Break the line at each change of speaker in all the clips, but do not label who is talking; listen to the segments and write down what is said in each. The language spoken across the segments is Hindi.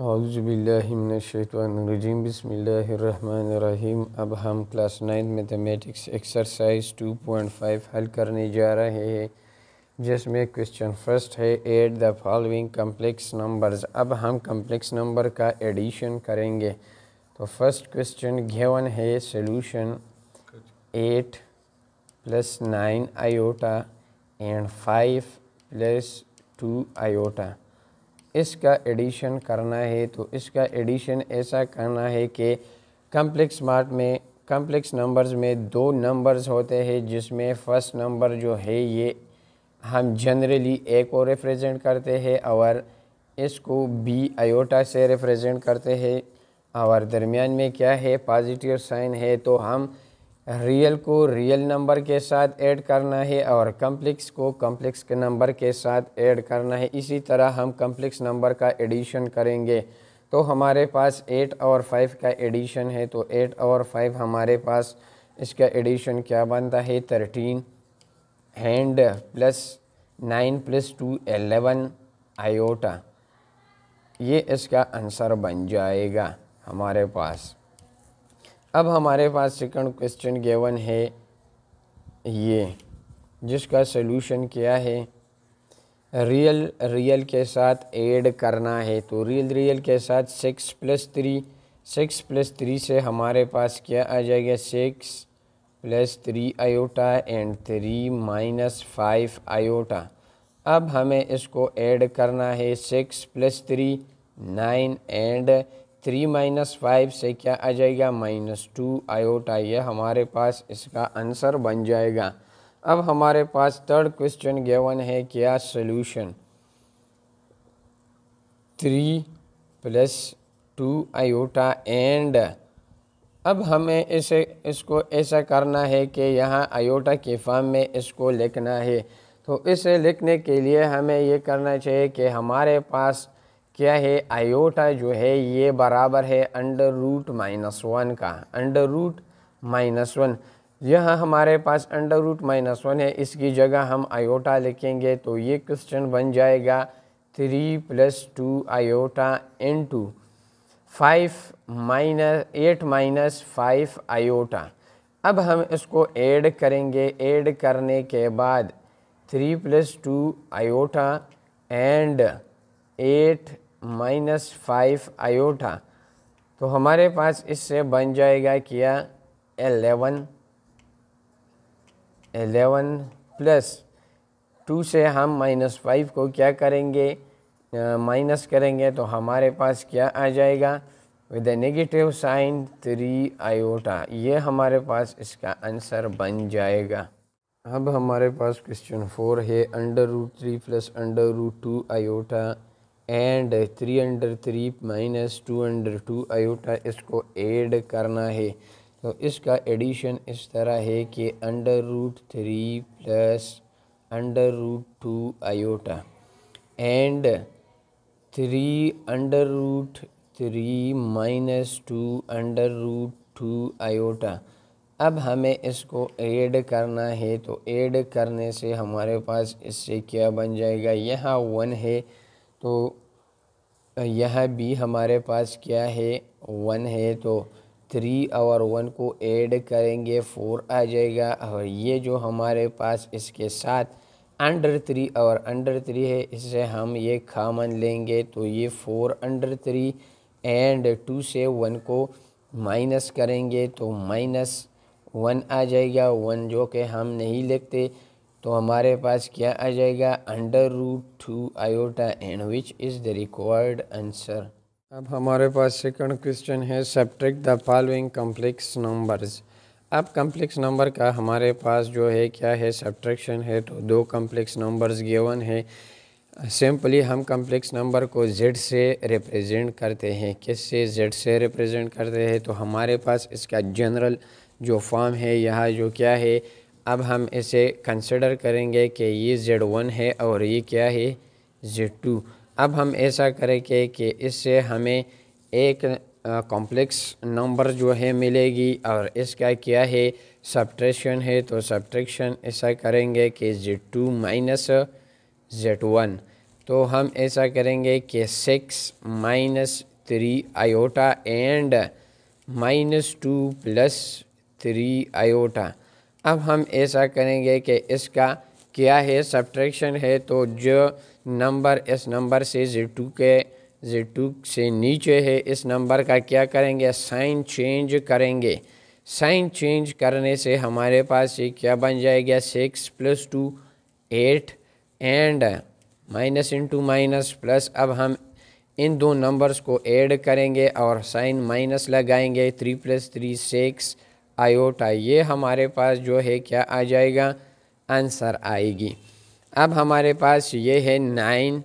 अज़बिल्लिमिनशैतरजीम बसमीम अब हम class nine mathematics exercise two point five हल करने जा रहे हैं जिसमें क्वेश्चन फर्स्ट है add the following complex numbers अब हम कम्प्लेक्स नंबर का एडिशन करेंगे तो फर्स्ट क्वेश्चन घेवन है solution eight plus nine iota and five plus two iota इसका एडिशन करना है तो इसका एडिशन ऐसा करना है कि कम्प्लेक्स मार्ट में कम्प्लेक्स नंबर्स में दो नंबर्स होते हैं जिसमें फ़र्स्ट नंबर जो है ये हम जनरली ए को रिप्रेजेंट करते हैं और इसको बी आयोटा से रिप्रेजेंट करते हैं और दरमियान में क्या है पॉजिटिव साइन है तो हम रियल को रियल नंबर के साथ ऐड करना है और कम्प्लेक्स को कम्प्लेक्स के नंबर के साथ ऐड करना है इसी तरह हम कम्प्लेक्स नंबर का एडिशन करेंगे तो हमारे पास एट और फाइव का एडिशन है तो एट और फाइव हमारे पास इसका एडिशन क्या बनता है thirteen and plus nine plus two eleven iota ये इसका आंसर बन जाएगा हमारे पास अब हमारे पास सेकंड क्वेश्चन गेवन है ये जिसका सोल्यूशन क्या है रियल रियल के साथ ऐड करना है तो रियल रियल के साथ six plus three six plus three से हमारे पास क्या आ जाएगा six plus three iota and three minus five iota अब हमें इसको ऐड करना है six plus three nine and three minus five से क्या आ जाएगा माइनस टू आयोटा ये हमारे पास इसका आंसर बन जाएगा अब हमारे पास थर्ड क्वेश्चन गेवन है क्या solution three plus two iota and अब हमें इसे इसको ऐसा करना है कि यहाँ आयोटा के फॉर्म में इसको लिखना है तो इसे लिखने के लिए हमें ये करना चाहिए कि हमारे पास क्या है आयोटा जो है ये बराबर है अंडर रूट माइनस वन का अंडर रूट माइनस वन यह हमारे पास अंडर रूट माइनस वन है इसकी जगह हम आयोटा लिखेंगे तो ये क्वेश्चन बन जाएगा three plus two iota into five minus eight minus five iota अब हम इसको ऐड करेंगे ऐड करने के बाद three plus two iota and eight minus five iota तो हमारे पास इससे बन जाएगा क्या एलेवन एलेवन प्लस टू से हम माइनस फाइव को क्या करेंगे माइनस करेंगे तो हमारे पास क्या आ जाएगा with a negative sign three iota ये हमारे पास इसका आंसर बन जाएगा अब हमारे पास क्वेश्चन फोर है under root three plus under root two iota and three under three minus two under two iota इसको ऐड करना है तो इसका एडिशन इस तरह है कि under root three plus under root two iota and three under root three minus two under root two iota अब हमें इसको ऐड करना है तो ऐड करने से हमारे पास इससे क्या बन जाएगा यहाँ वन है तो यह भी हमारे पास क्या है वन है तो थ्री और वन को ऐड करेंगे फोर आ जाएगा और ये जो हमारे पास इसके साथ अंडर थ्री और अंडर थ्री है इससे हम ये खामन लेंगे तो ये four under three and two से वन को माइनस करेंगे तो माइनस वन आ जाएगा वन जो कि हम नहीं लिखते तो हमारे पास क्या आ जाएगा under root two iota and which is the required answer अब हमारे पास सेकंड क्वेश्चन है subtract the following complex numbers अब कम्प्लेक्स नंबर का हमारे पास जो है क्या है सब्ट्रैक्शन है तो दो कम्प्लेक्स नंबर्स गिवन है सिंपली हम कम्प्लेक्स नंबर को जेड से रिप्रेजेंट करते हैं किससे जेड से रिप्रेजेंट करते हैं तो हमारे पास इसका जनरल जो फॉर्म है यह जो क्या है अब हम इसे कंसिडर करेंगे कि ये जेड वन है और ये क्या है जेड टू अब हम ऐसा करेंगे कि इससे हमें एक कॉम्प्लेक्स नंबर जो है मिलेगी और इसका क्या है सब्ट्रेशन है तो सब्ट्रेशन ऐसा करेंगे कि Z two minus Z one तो हम ऐसा करेंगे कि six minus three iota and minus two plus three iota अब हम ऐसा करेंगे कि इसका क्या है सब्ट्रैक्शन है तो जो नंबर इस नंबर से जी टू के ज़े टू से नीचे है इस नंबर का क्या करेंगे साइन चेंज करेंगे साइन चेंज करने से हमारे पास ये क्या बन जाएगा six plus two eight and minus into minus plus अब हम इन दो नंबर्स को ऐड करेंगे और साइन माइनस लगाएंगे three plus three six iota ये हमारे पास जो है क्या आ जाएगा आंसर आएगी अब हमारे पास ये है nine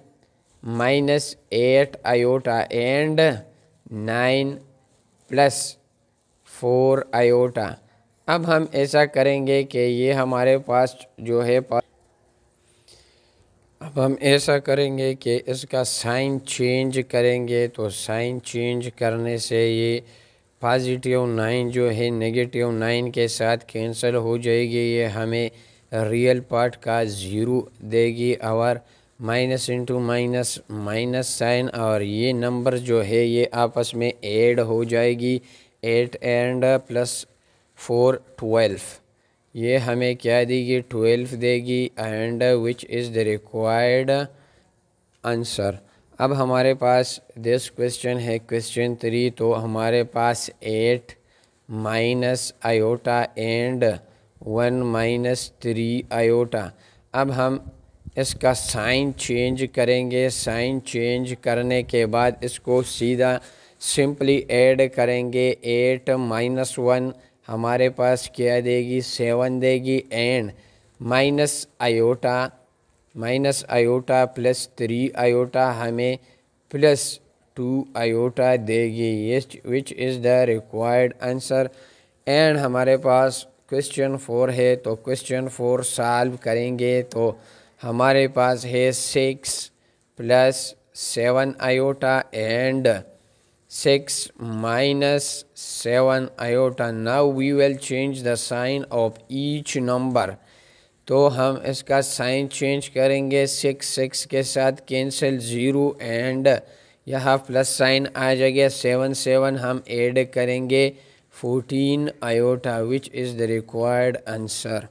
minus eight iota and nine plus four iota अब हम ऐसा करेंगे कि ये हमारे पास जो है पास अब हम ऐसा करेंगे कि इसका साइन चेंज करेंगे तो साइन चेंज करने से ये पॉजिटिव नाइन जो है नेगेटिव नाइन के साथ कैंसिल हो जाएगी ये हमें रियल पार्ट का ज़ीरो देगी और minus into minus minus sign और ये नंबर जो है ये आपस में ऐड हो जाएगी eight and plus four twelve ये हमें क्या देगी ट्वेल्व देगी and which is the required answer अब हमारे पास दिस क्वेश्चन है क्वेश्चन थ्री तो हमारे पास eight minus iota and one minus three iota अब हम इसका साइन चेंज करेंगे साइन चेंज करने के बाद इसको सीधा सिंपली ऐड करेंगे एट माइनस वन हमारे पास क्या देगी सेवन देगी and minus iota minus iota plus three iota हमें प्लस टू आयोटा देगी which is the required answer and हमारे पास क्वेश्चन फोर है तो क्वेश्चन फोर सॉल्व करेंगे तो हमारे पास है six plus seven iota and six minus seven iota now we will change the sign of each number तो हम इसका साइन चेंज करेंगे सिक्स सिक्स के साथ कैंसिल ज़ीरो एंड यहाँ प्लस साइन आ जाएगा सेवन सेवन हम ऐड करेंगे fourteen iota which is the required answer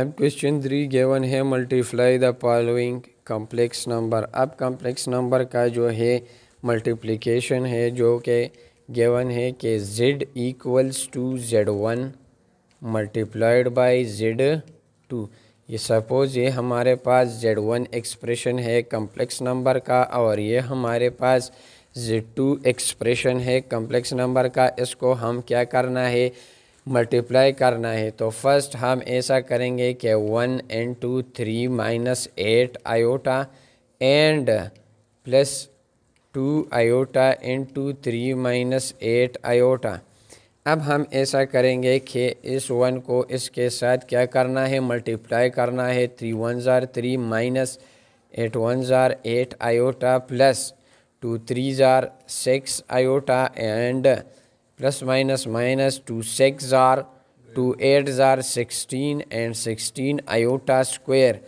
अब क्वेश्चन थ्री गेवन है multiply the following complex number अब कॉम्प्लेक्स नंबर का जो है मल्टीप्लिकेशन है जो कि गेवन है कि Z equals to Z one multiplied by Z two ये सपोज़ ये हमारे पास जेड वन एक्सप्रेशन है कम्प्लेक्स नंबर का और ये हमारे पास जेड टू एक्सप्रेशन है कम्प्लेक्स नंबर का इसको हम क्या करना है मल्टीप्लाई करना है तो फर्स्ट हम ऐसा करेंगे कि one and two three minus eight iota and plus two iota and two three minus eight iota अब हम ऐसा करेंगे कि इस वन को इसके साथ क्या करना है मल्टीप्लाई करना है थ्री वन ज़ार थ्री माइनस एट वन ज़ार eight iota plus two three ज़ार six iota and plus minus minus two six ज़ार टू एट ज़ार sixteen and sixteen iota square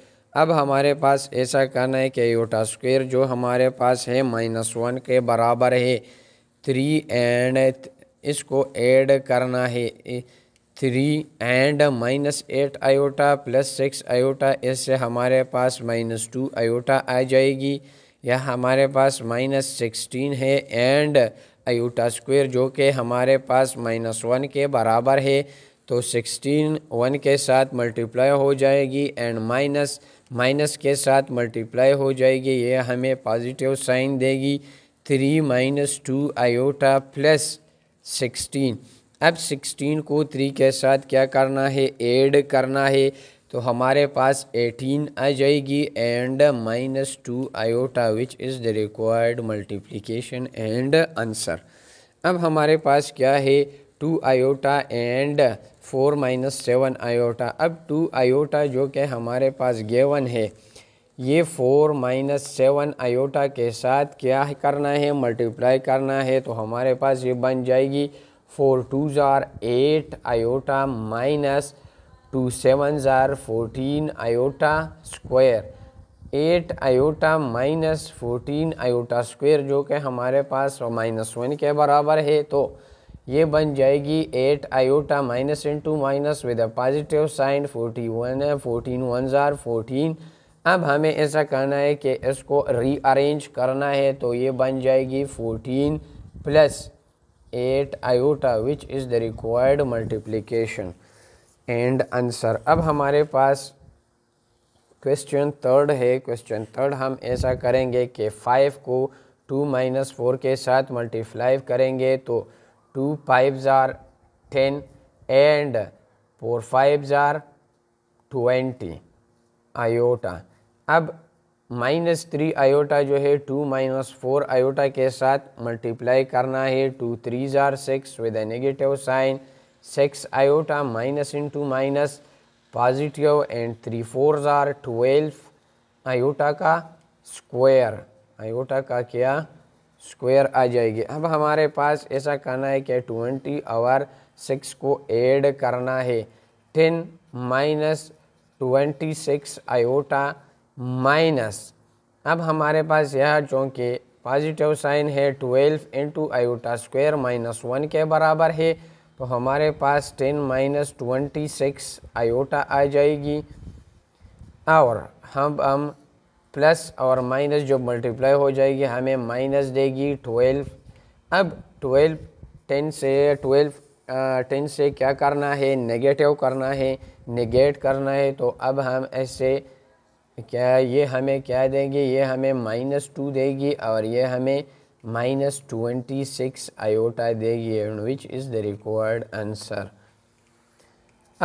अब हमारे पास ऐसा करना है कि आयोटा स्क्वेयर जो हमारे पास है माइनस वन के बराबर है थ्री एंड इसको ऐड करना है three and minus eight iota plus six iota इससे हमारे पास माइनस टू आयोटा आ जाएगी यह हमारे पास माइनस सिक्सटीन है एंड आयोटा स्क्वेयर जो कि हमारे पास माइनस वन के बराबर है तो सिक्सटीन वन के साथ मल्टीप्लाई हो जाएगी एंड माइनस माइनस के साथ मल्टीप्लाई हो जाएगी ये हमें पॉजिटिव साइन देगी three minus two iota plus sixteen अब सिक्सटीन को थ्री के साथ क्या करना है ऐड करना है तो हमारे पास एटीन आ जाएगी and minus two iota which is the required multiplication and answer अब हमारे पास क्या है two iota and four minus seven iota अब टू आयोटा जो कि हमारे पास गेवन है ये फोर माइनस सेवन आयोटा के साथ क्या करना है मल्टीप्लाई करना है तो हमारे पास ये बन जाएगी फोर टू ज़ार eight iota minus two seven ज़ार fourteen iota square eight iota minus fourteen iota square जो कि हमारे पास माइनस वन के बराबर है तो ये बन जाएगी eight iota minus into minus with a positive sign forty one है फोर्टीन वन ज़ार फोर्टीन अब हमें ऐसा करना है कि इसको रीअरेंज करना है तो ये बन जाएगी fourteen plus eight iota which is the required multiplication and answer अब हमारे पास क्वेश्चन थर्ड है क्वेश्चन थर्ड हम ऐसा करेंगे कि फाइव को टू माइनस फोर के साथ मल्टीप्लाई करेंगे तो टू फाइव ज़ार टेन एंड फोर फाइव ज़ार ट्वेंटी आयोटा अब माइनस थ्री आयोटा जो है टू माइनस फोर आयोटा के साथ मल्टीप्लाई करना है टू थ्री ज़ार six with a negative sign six iota minus into minus positive and three four ज़ार ट्वेल्व आयोटा का स्क्वायर आयोटा का क्या स्क्वायर आ जाएगी अब हमारे पास ऐसा करना है कि ट्वेंटी और सिक्स को ऐड करना है ten minus twenty six iota minus अब हमारे पास यह चूँकि पॉजिटिव साइन है twelve into iota square minus one के बराबर है तो हमारे पास ten minus twenty six iota आ जाएगी और हम हम प्लस और माइनस जो मल्टीप्लाई हो जाएगी हमें माइनस देगी ट्वेल्व अब ट्वेल्व टेन से ट्वेल्व टेन से क्या करना है नेगेटिव करना है नेगेट करना है तो अब हम ऐसे क्या ये हमें क्या देगी ये हमें माइनस टू देगी और ये हमें माइनस ट्वेंटी सिक्स आयोटा देगी and which is the required answer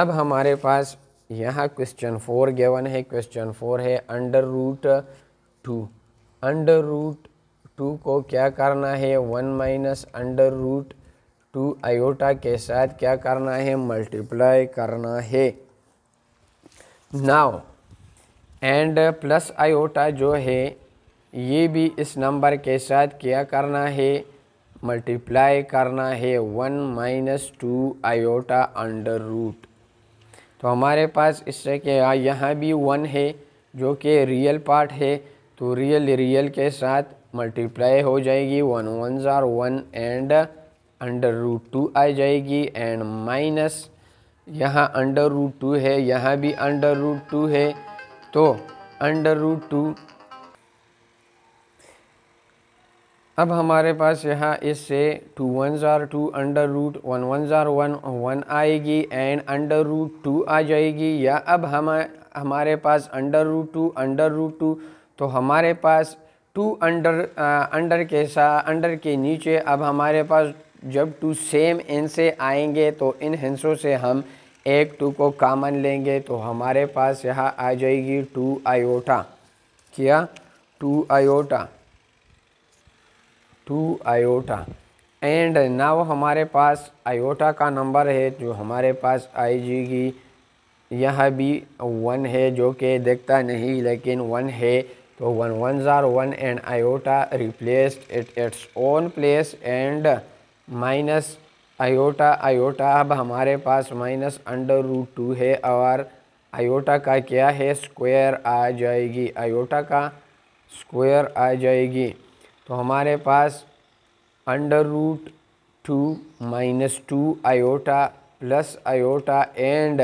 अब हमारे पास यहाँ क्वेश्चन फोर गेवन है क्वेश्चन फोर है under root two under root two को क्या करना है one minus under root two iota के साथ क्या करना है मल्टीप्लाई करना है नाव एंड प्लस आयोटा जो है ये भी इस नंबर के साथ क्या करना है मल्टीप्लाई करना है one minus two iota under root तो हमारे पास इससे क्या हाँ, यहाँ भी वन है जो कि रियल पार्ट है तो रियल रियल के साथ मल्टीप्लाई हो जाएगी वन वन ज़ार one and under root two आ जाएगी एंड माइनस यहाँ अंडर रूट टू है यहाँ भी अंडर रूट टू है तो अंडर रूट टू अब हमारे पास यहाँ इससे टू वन ज़ार two under root one one ज़ार वन वन आएगी एंड अंडर रूट टू आ जाएगी या अब हम हमारे पास under root two under root two तो हमारे पास टू अंडर अंडर के सा अंडर के नीचे अब हमारे पास जब टू सेम इन से आएंगे तो इन हिंसों से हम एक टू को कामन लेंगे तो हमारे पास यहाँ आ जाएगी टू आयोटा क्या two iota two iota and now हमारे पास आयोटा का नंबर है जो हमारे पास जाएगी यह भी वन है जो कि देखता नहीं लेकिन वन है तो वन वन ज़ार one and iota replaced it its own place and minus iota iota अब हमारे पास माइनस अंडर रूट टू है और आयोटा का क्या है स्क्वायर आ जाएगी आयोटा का स्क्वायर आ जाएगी तो हमारे पास under root two minus two iota plus iota and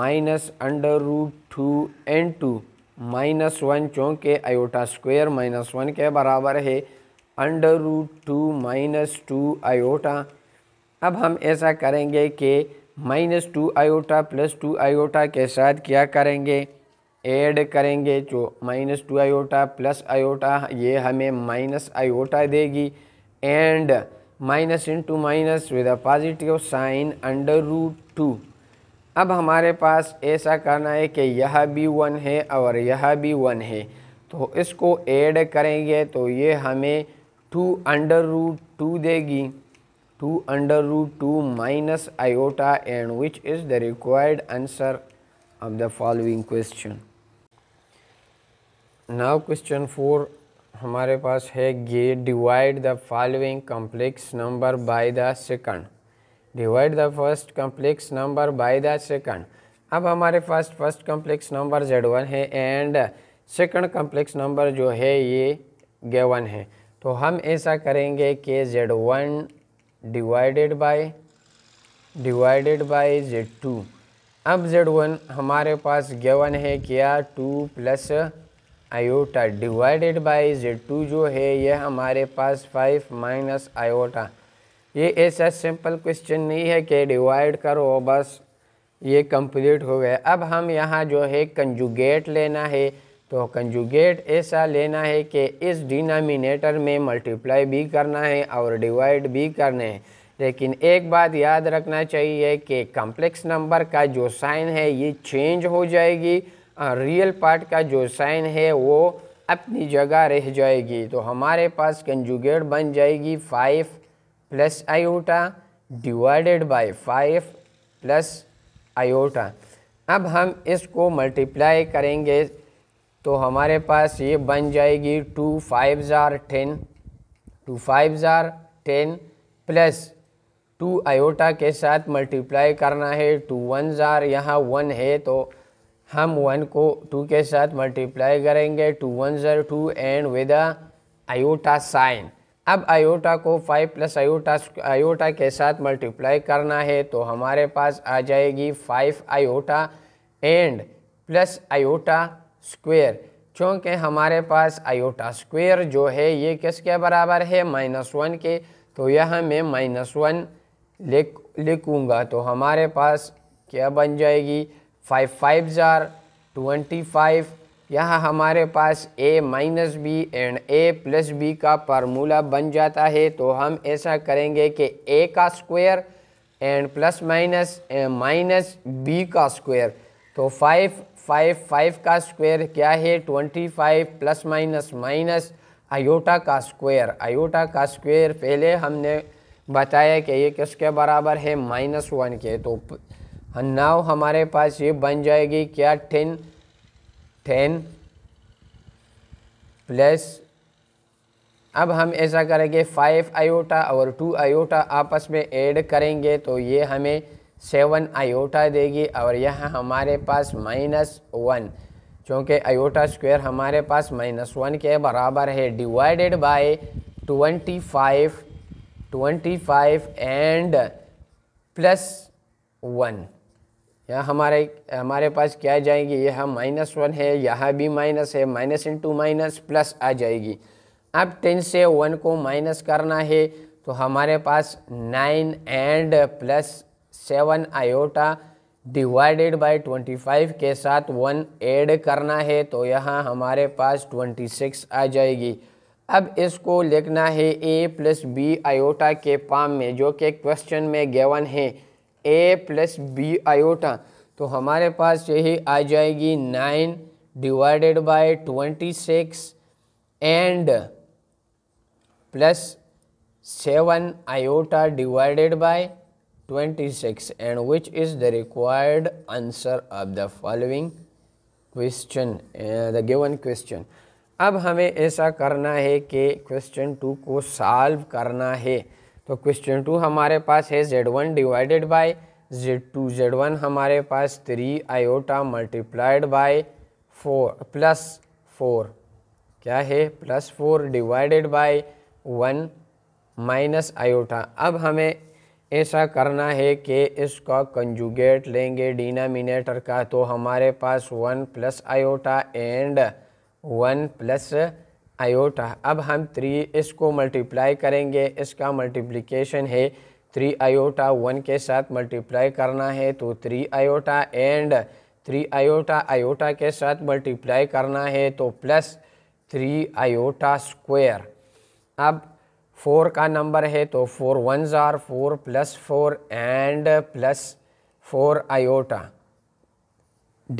minus under root two and two minus one चूँकि आयोटा स्क्वायर माइनस वन के बराबर है under root two minus two iota अब हम ऐसा करेंगे कि minus two iota plus two iota के साथ क्या करेंगे ऐड करेंगे जो minus two iota plus iota ये हमें माइनस आयोटा देगी and minus into minus with a positive sign under root two अब हमारे पास ऐसा करना है कि यह भी वन है और यह भी वन है तो इसको ऐड करेंगे तो ये हमें टू अंडर रूट टू देगी two under root two minus iota and which is the required answer of the following question now question four हमारे पास है गे divide the following complex number by the second divide the first complex number by the second अब हमारे पास first complex number z one है एंड सेकंड कम्प्लेक्स नंबर जो है ये गे वन है तो हम ऐसा करेंगे कि z one divided by divided by z two अब जेड वन हमारे पास गेवन है क्या two plus iota divided by z two जो है यह हमारे पास फाइव माइनस आयोटा ये ऐसा सिंपल क्वेश्चन नहीं है कि डिवाइड करो बस ये कंप्लीट हो गया अब हम यहाँ जो है कंजुगेट लेना है तो कंजुगेट ऐसा लेना है कि इस डिनोमिनेटर में मल्टीप्लाई भी करना है और डिवाइड भी करने हैं लेकिन एक बात याद रखना चाहिए कि कम्प्लेक्स नंबर का जो साइन है ये चेंज हो जाएगी और रियल पार्ट का जो साइन है वो अपनी जगह रह जाएगी तो हमारे पास कंजुगेट बन जाएगी five plus iota divided by five plus iota अब हम इसको मल्टीप्लाई करेंगे तो हमारे पास ये बन जाएगी टू फाइव ज़ार टेन टू फाइव ज़ार टेन प्लस टू आयोटा के साथ मल्टीप्लाई करना है टू वन ज़ार यहाँ वन है तो हम वन को टू के साथ मल्टीप्लाई करेंगे टू वन ज़ार two and with iota sign अब आयोटा को फाइव प्लस आयोटा आयोटा के साथ मल्टीप्लाई करना है तो हमारे पास आ जाएगी five iota and plus iota square चूँकि हमारे पास आयोटा स्क्वेयर जो है ये किसके बराबर है माइनस वन के तो यह मैं माइनस वन लिख लिखूँगा तो हमारे पास क्या बन जाएगी फाइव फाइव ज़ार ट्वेंटी फाइव यह हमारे पास a minus b and a plus b का फार्मूला बन जाता है तो हम ऐसा करेंगे कि ए का square and plus minus minus b का स्क्वायर तो फाइव फाइव फाइव का स्क्वायर क्या है twenty five plus minus minus iota का स्क्वायर आयोटा का स्क्वायर पहले हमने बताया कि ये किसके बराबर है माइनस वन के तो नाव हमारे पास ये बन जाएगी क्या टेन टेन प्लस अब हम ऐसा करेंगे फाइव आयोटा और टू आयोटा आपस में ऐड करेंगे तो ये हमें सेवन आयोटा देगी और यह हमारे पास माइनस वन चूँकि आयोटा स्क्वायर हमारे पास माइनस वन के बराबर है divided by twenty five twenty five and plus one यह हमारे हमारे पास क्या जाएगी यह माइनस वन है यह भी माइनस है माइनस टू माइनस प्लस आ जाएगी अब टेन से वन को माइनस करना है तो हमारे पास nine and plus seven iota divided by five के साथ वन ऐड करना है तो यहाँ हमारे पास ट्वेंटी सिक्स आ जाएगी अब इसको लिखना है ए प्लस बी आयोटा के पाम में जो कि क्वेश्चन में गेवन है ए प्लस बी आयोटा तो हमारे पास यही आ जाएगी nine divided by twenty six and plus seven iota divided by 26 and which is the required answer of the following question the given question अब हमें ऐसा करना है कि क्वेश्चन टू को सॉल्व करना है तो क्वेश्चन टू हमारे पास है z one divided by Z two Z one हमारे पास three iota multiplied by four plus four क्या है plus four divided by one minus iota अब हमें ऐसा करना है कि इसका कंजुगेट लेंगे डिनामिनेटर का तो हमारे पास one plus iota and one plus iota अब हम थ्री इसको मल्टीप्लाई करेंगे इसका मल्टीप्लिकेशन है थ्री आयोटा वन के साथ मल्टीप्लाई करना है तो three iota and three iota iota के साथ मल्टीप्लाई करना है तो प्लस थ्री आयोटा स्क्वायर अब फोर का नंबर है तो फोर वन ज़ार four plus four and plus four iota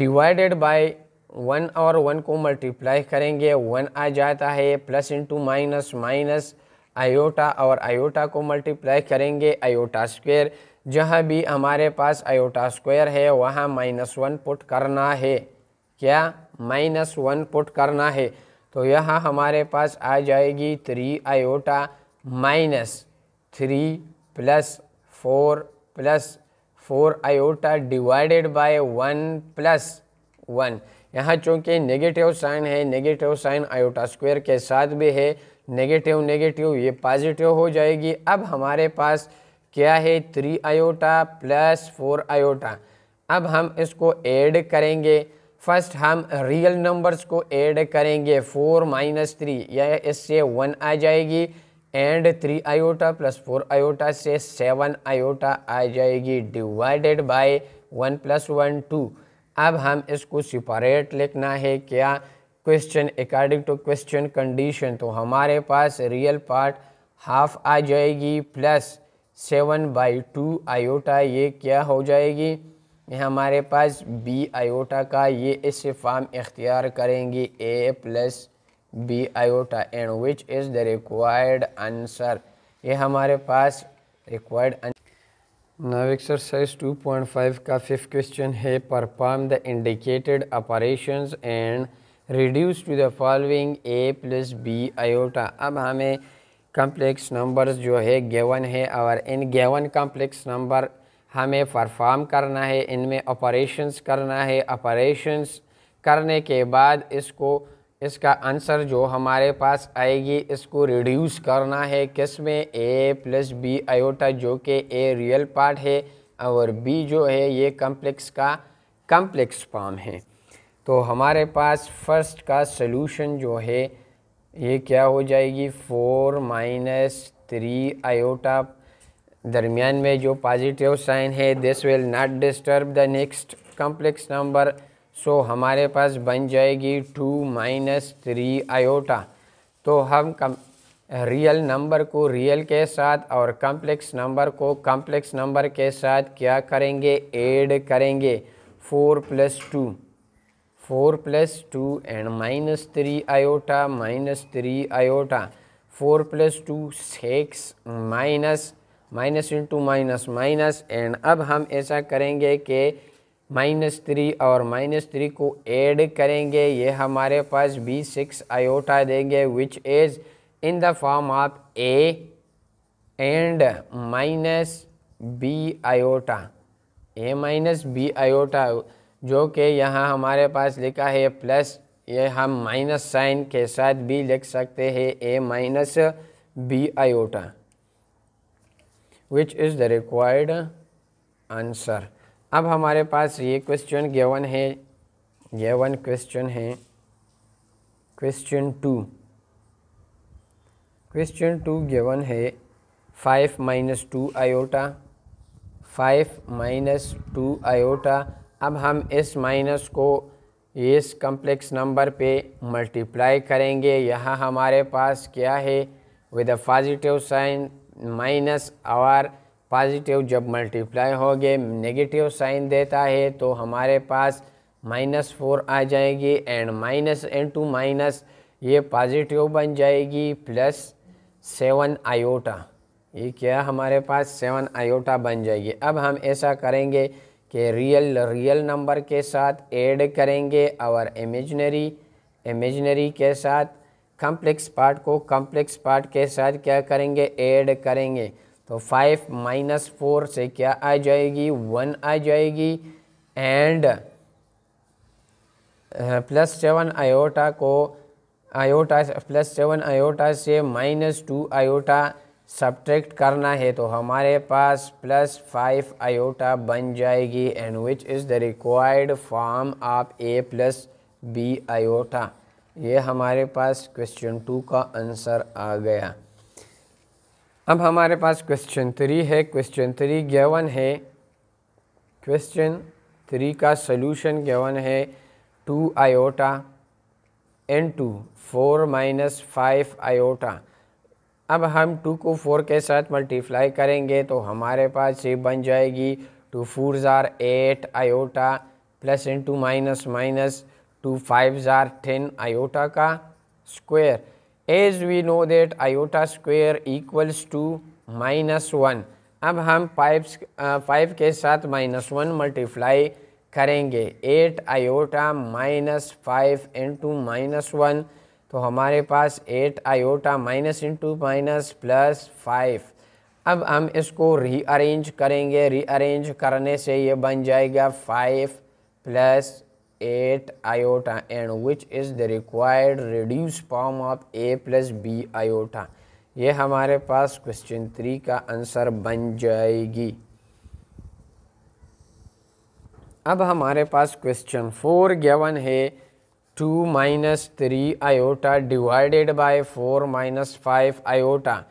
divided by one और वन को मल्टीप्लाई करेंगे वन आ जाता है plus into minus minus iota और आयोटा को मल्टीप्लाई करेंगे आयोटा स्क्वायर जहाँ भी हमारे पास आयोटा स्क्वायर है वहाँ माइनस वन पुट करना है क्या माइनस वन पुट करना है तो यहाँ हमारे पास आ जाएगी three iota minus three plus four plus four iota divided by one plus one यहाँ चूँकि नेगेटिव साइन है नेगेटिव साइन आयोटा स्क्वायर के साथ भी है नेगेटिव नेगेटिव ये पॉजिटिव हो जाएगी अब हमारे पास क्या है three iota plus four iota अब हम इसको ऐड करेंगे फर्स्ट हम रियल नंबर्स को ऐड करेंगे फोर माइनस थ्री यह इससे वन आ जाएगी and three iota plus four iota से सेवन आयोटा आ जाएगी divided by one plus one two अब हम इसको सिपरेट लिखना है क्या question according to question condition तो हमारे पास रियल पार्ट हाफ आ जाएगी plus seven by to iota ये क्या हो जाएगी हमारे पास बी आयोटा का ये इस फार्म इख्तियार करेंगे a plus b iota and which is the required answer ये हमारे पास रिक्वायर्ड नव एक्सरसाइज 2.5 का फिफ्थ क्वेश्चन है perform the indicated operations and reduce to the following a plus b iota अब हमें कम्प्लेक्स नंबर्स जो है गेवन है और इन गेवन कम्प्लेक्स नंबर हमें परफॉर्म करना है इनमें ऑपरेशंस करना है ऑपरेशंस करने के बाद इसको इसका आंसर जो हमारे पास आएगी इसको रिड्यूस करना है किस में ए प्लस बी आयोटा जो कि ए रियल पार्ट है और बी जो है ये कम्प्लेक्स का कम्प्लेक्स फॉर्म है तो हमारे पास फर्स्ट का सोल्यूशन जो है ये क्या हो जाएगी फोर माइनस थ्री आयोटा दरमियान में जो पॉजिटिव साइन है this will not disturb the next complex number so so, हमारे पास बन जाएगी टू माइनस थ्री आयोटा तो हम कम रियल नंबर को रियल के साथ और कम्प्लेक्स नंबर को कम्प्लेक्स नंबर के साथ क्या करेंगे ऐड करेंगे four plus two four plus two and minus three iota minus three iota four plus two six minus minus into minus minus and अब हम ऐसा करेंगे कि माइनस थ्री और माइनस थ्री को ऐड करेंगे ये हमारे पास बी सिक्स आयोटा देंगे which is in the form of a and minus b iota a minus b iota जो कि यहाँ हमारे पास लिखा है प्लस ये हम माइनस साइन के साथ भी लिख सकते हैं a minus b iota which is the required answer अब हमारे पास ये क्वेश्चन गेवन है गेवन क्वेश्चन है question two question two given है five minus two iota five minus two iota अब हम इस माइनस को इस कम्प्लेक्स नंबर पे मल्टीप्लाई करेंगे यहाँ हमारे पास क्या है with a positive sign minus our positive जब मल्टीप्लाई हो गए नेगेटिव साइन देता है तो हमारे पास माइनस फोर आ जाएगी and minus and two minus ये पॉजिटिव बन जाएगी प्लस सेवन आयोटा ये क्या हमारे पास सेवन आयोटा बन जाएगी अब हम ऐसा करेंगे कि रियल रियल नंबर के साथ ऐड करेंगे और इमेजनरी इमेजनरी के साथ कॉम्प्लेक्स पार्ट को कॉम्प्लेक्स पार्ट के साथ क्या करेंगे ऐड करेंगे तो फाइव माइनस फोर से क्या आ जाएगी वन आ जाएगी एंड प्लस सेवन आयोटा को आयोटा प्लस सेवन आयोटा से माइनस टू आयोटा सब्ट्रैक्ट करना है तो हमारे पास प्लस फाइव आयोटा बन जाएगी and which is the required form of a plus b iota ये हमारे पास क्वेश्चन टू का आंसर आ गया अब हमारे पास क्वेश्चन थ्री है क्वेश्चन थ्री गेवन है क्वेश्चन थ्री का सोल्यूशन गेवन है two iota and two four minus five iota अब हम टू को फोर के साथ मल्टीप्लाई करेंगे तो हमारे पास ये बन जाएगी टू फोर ज़ार eight iota plus into minus minus two five ज़ार टेन आयोटा का square as we know that iota square equals to minus one अब हम फाइव फाइव uh, के साथ माइनस वन मल्टीप्लाई करेंगे eight iota minus five into minus one तो हमारे पास eight iota minus into minus plus five अब हम इसको रीअरेंज करेंगे रीअरेंज करने से ये बन जाएगा five plus eight iota and which is the required reduced form of a plus b iota ये हमारे पास क्वेश्चन थ्री का आंसर बन जाएगी अब हमारे पास क्वेश्चन फोर गेवन है two minus three iota divided by four minus five iota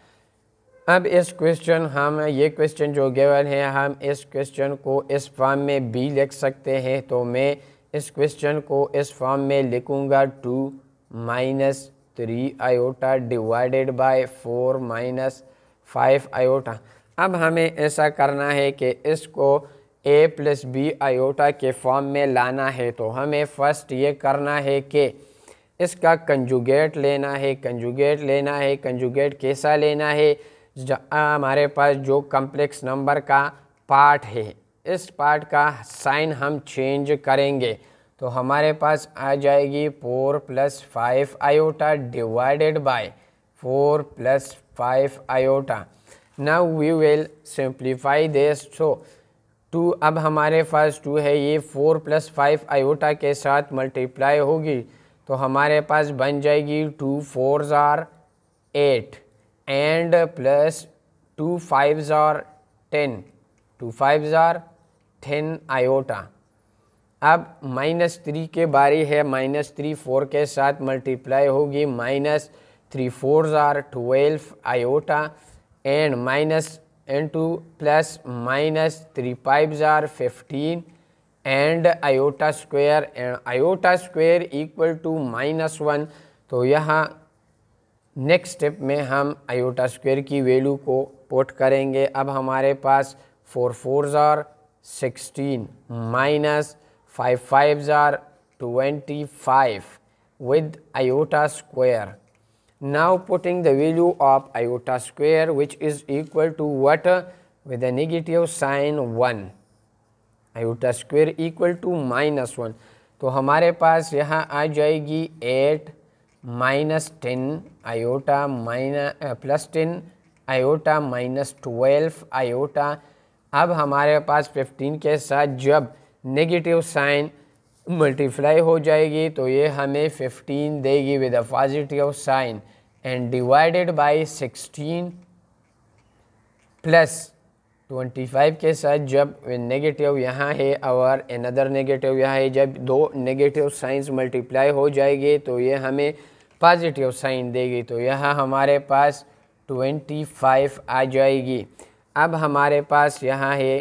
अब इस क्वेश्चन हम ये क्वेश्चन जो गेवन है हम इस क्वेश्चन को इस फॉर्म में बी लिख सकते हैं तो मैं इस क्वेश्चन को इस फॉर्म में लिखूँगा two minus three iota divided by four minus five iota अब हमें ऐसा करना है कि इसको ए प्लस बी आयोटा के फॉर्म में लाना है तो हमें फ़र्स्ट ये करना है कि इसका कंजुगेट लेना है कंजुगेट लेना है कंजुगेट कैसा लेना है हमारे पास जो कम्प्लेक्स नंबर का पार्ट है इस पार्ट का साइन हम चेंज करेंगे तो हमारे पास आ जाएगी four plus five iota divided by four plus five iota now we will simplify this so to अब हमारे पास टू है ये फोर प्लस फाइव आयोटा के साथ मल्टीप्लाई होगी तो हमारे पास बन जाएगी टू फोर ज़ार eight and plus two five ज़ार टेन टू फाइव ज़ार थेन आयोटा अब माइनस थ्री के बारी है माइनस थ्री फोर के साथ मल्टीप्लाई होगी minus three four are twelve iota and minus an two plus minus three five are fifteen and iota square and iota square equal to minus one तो यहाँ नेक्स्ट स्टेप में हम आयोटा स्क्वायर की वैल्यू को पोट करेंगे अब हमारे पास फोर फोर ज़ार 16 minus 5 5s are 25 with iota square. Now putting the value of iota square which is equal to what with a negative sign 1. Iota square equal to minus one तो हमारे पास यहाँ आ जाएगी eight minus ten iota minus plus ten iota minus twelve iota अब हमारे पास 15 के साथ जब नेगेटिव साइन मल्टीप्लाई हो जाएगी तो ये हमें 15 देगी with a positive sign and divided by 16 प्लस 25 के साथ जब नेगेटिव यहाँ है और अनदर नेगेटिव यहाँ है जब दो नेगेटिव साइंस मल्टीप्लाई हो जाएगी तो ये हमें पॉजिटिव साइन देगी तो यह हमारे पास 25 आ जाएगी अब हमारे पास यहाँ है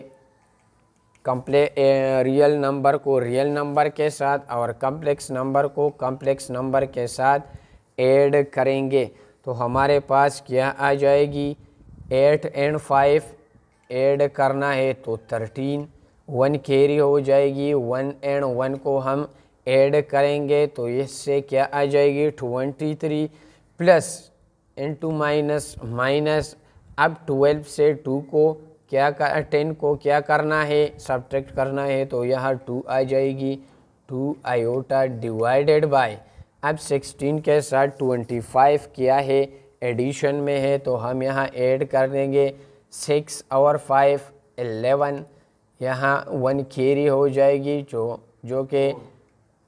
कम्प्ले रियल नंबर को रियल नंबर के साथ और कम्प्लेक्स नंबर को कम्प्लेक्स नंबर के साथ ऐड करेंगे तो हमारे पास क्या आ जाएगी एट एंड फाइव ऐड करना है तो थर्टीन वन कैरी हो जाएगी वन एंड वन को हम ऐड करेंगे तो इससे क्या आ जाएगी twenty three plus into minus minus अब ट्वेल्व से टू को क्या कर टेन को क्या करना है सब्ट्रैक्ट करना है तो यहाँ टू आ जाएगी टू आयोटा डिवाइडेड बाय अब सिक्सटीन के साथ ट्वेंटी फाइव क्या है एडिशन में है तो हम यहाँ ऐड कर देंगे सिक्स और फाइव एलेवन यहाँ वन खेरी हो जाएगी जो जो कि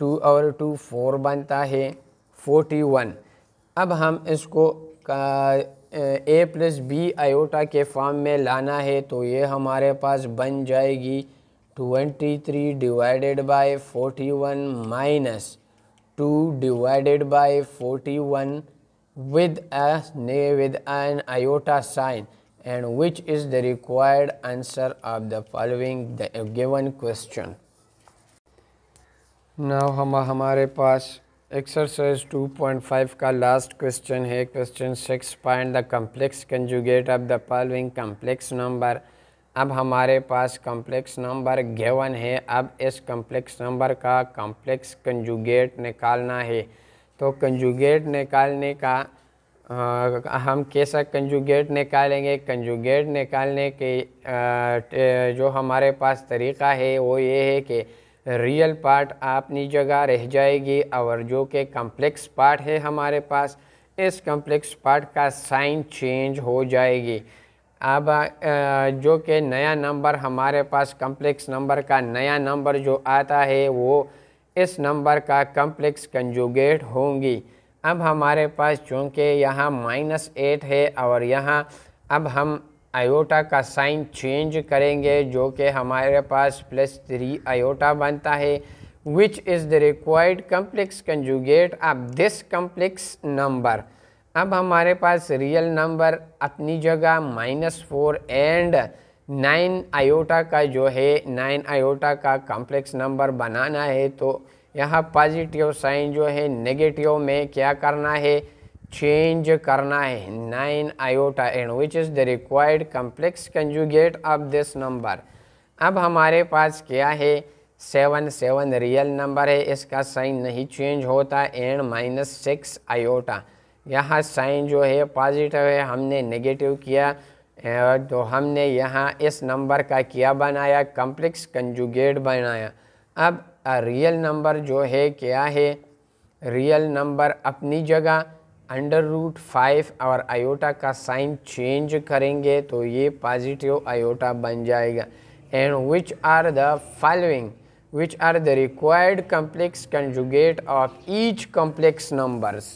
टू और टू फोर बनता है फोर्टी वन अब हम इसको का ए प्लस बी आयोटा के फॉर्म में लाना है तो ये हमारे पास बन जाएगी 23 divided by 41 minus 2 divided by 41 with ने with an iota sign and which is the required answer of the following given question नाउ हम हमारे पास एक्सरसाइज 2.5 का लास्ट क्वेश्चन है question six point the complex conjugate of the following complex number अब हमारे पास कम्प्लेक्स नंबर गेवन है अब इस कम्प्लेक्स नंबर का कम्प्लेक्स कंजुगेट निकालना है तो कंजुगेट निकालने का आ, हम कैसा कंजुगेट निकालेंगे कंजुगेट निकालने के आ, जो हमारे पास तरीका है वो ये है कि रियल पार्ट अपनी जगह रह जाएगी और जो कि कम्प्लेक्स पार्ट है हमारे पास इस कम्प्लेक्स पार्ट का साइन चेंज हो जाएगी अब जो कि नया नंबर हमारे पास कम्प्लेक्स नंबर का नया नंबर जो आता है वो इस नंबर का कम्प्लेक्स कंजुगेट होंगी अब हमारे पास चूँकि यहाँ माइनस एट है और यहाँ अब हम आयोटा का साइन चेंज करेंगे जो कि हमारे पास प्लस थ्री आयोटा बनता है which is the required complex conjugate of this complex number अब हमारे पास रियल नंबर अपनी जगह minus four and nine iota का जो है नाइन आयोटा का कॉम्प्लेक्स नंबर बनाना है तो यहाँ पॉजिटिव साइन जो है नेगेटिव में क्या करना है चेंज करना है nine iota and which is the required complex conjugate of this number अब हमारे पास क्या है सेवन सेवन रियल नंबर है इसका साइन नहीं चेंज होता एंड माइनस सिक्स आयोटा यहाँ साइन जो है पॉजिटिव है हमने नेगेटिव किया तो हमने यहाँ इस नंबर का क्या बनाया कम्प्लेक्स कंजुगेट बनाया अब रियल नंबर जो है क्या है रियल नंबर अपनी जगह अंडर रूट फाइव और आयोटा का साइन चेंज करेंगे तो ये पॉजिटिव आयोटा बन जाएगा and which are the following which are the required complex conjugate of each complex numbers